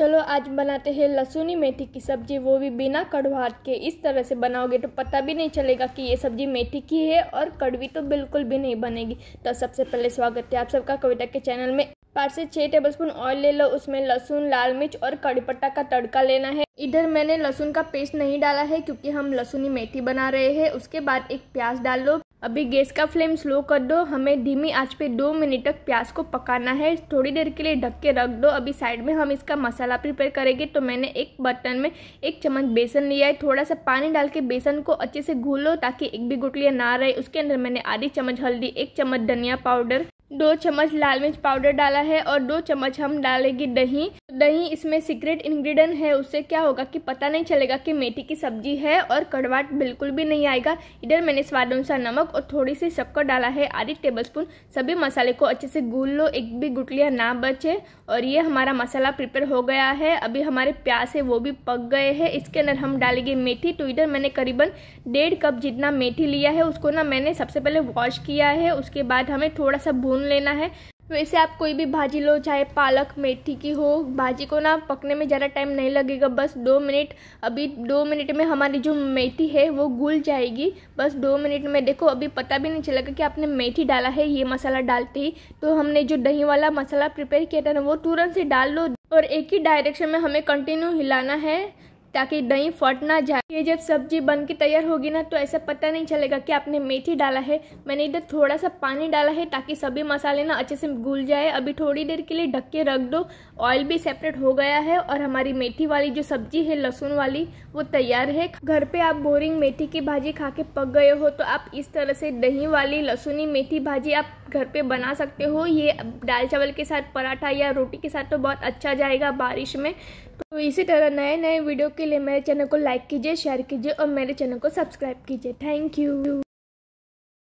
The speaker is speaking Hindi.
चलो आज बनाते हैं लहसुनी मेथी की सब्ज़ी वो भी बिना कड़वाहट के इस तरह से बनाओगे तो पता भी नहीं चलेगा कि ये सब्ज़ी मेथी की है और कड़वी तो बिल्कुल भी नहीं बनेगी तो सबसे पहले स्वागत है आप सबका कविता के चैनल में पाँच से छः टेबलस्पून ऑयल ले लो उसमें लहसुन लाल मिर्च और कड़ी पत्ता का तड़का लेना है इधर मैंने लहसुन का पेस्ट नहीं डाला है क्योंकि हम लहसुनी मेथी बना रहे हैं उसके बाद एक प्याज डाल लो अभी गैस का फ्लेम स्लो कर दो हमें धीमी आंच पे दो मिनट तक प्याज को पकाना है थोड़ी देर के लिए ढक के रख दो अभी साइड में हम इसका मसाला प्रिपेयर करेंगे तो मैंने एक बर्तन में एक चम्मच बेसन लिया है थोड़ा सा पानी डाल के बेसन को अच्छे से घूलो ताकि एक भी गुटलियाँ ना रहे उसके अंदर मैंने आधी चम्मच हल्दी एक चम्मच धनिया पाउडर दो चम्मच लाल मिर्च पाउडर डाला है और दो चम्मच हम डालेंगे दही दही इसमें सीक्रेट इंग्रेडिएंट है उससे क्या होगा कि पता नहीं चलेगा कि मेथी की सब्जी है और कड़वाट बिल्कुल भी नहीं आएगा इधर मैंने स्वाद अनुसार नमक और थोड़ी सी शक्कर डाला है आधी टेबल स्पून सभी मसाले को अच्छे से गूल लो एक भी गुटलियाँ ना बचे और ये हमारा मसाला प्रिपेयर हो गया है अभी हमारे प्याज है वो भी पक गए हैं इसके अंदर हम डालेंगे मेथी तो इधर मैंने करीबन डेढ़ कप जितना मेथी लिया है उसको ना मैंने सबसे पहले वॉश किया है उसके बाद हमें थोड़ा सा भून भून लेना है वैसे आप कोई भी भाजी लो चाहे पालक मेथी की हो भाजी को ना पकने में ज़्यादा टाइम नहीं लगेगा बस दो मिनट अभी दो मिनट में हमारी जो मेथी है वो घुल जाएगी बस दो मिनट में देखो अभी पता भी नहीं चलेगा कि आपने मेथी डाला है ये मसाला डालते ही तो हमने जो दही वाला मसाला प्रिपेयर किया था ना वो तुरंत से डाल लो और एक ही डायरेक्शन में हमें कंटिन्यू हिलाना है ताकि दही फट ना जाए ये जब सब्जी बन के तैयार होगी ना तो ऐसा पता नहीं चलेगा कि आपने मेथी डाला है मैंने इधर थोड़ा सा पानी डाला है ताकि सभी मसाले ना अच्छे से घुल जाए अभी थोड़ी देर के लिए ढक के रख दो ऑयल भी सेपरेट हो गया है और हमारी मेथी वाली जो सब्जी है लहसुन वाली वो तैयार है घर पे आप बोरिंग मेथी की भाजी खा के पक गए हो तो आप इस तरह से दही वाली लहसुनी मेथी भाजी आप घर पे बना सकते हो ये दाल चावल के साथ पराठा या रोटी के साथ तो बहुत अच्छा जाएगा बारिश में तो इसी तरह नए नए वीडियो के लिए मेरे चैनल को लाइक कीजिए शेयर कीजिए और मेरे चैनल को सब्सक्राइब कीजिए थैंक यू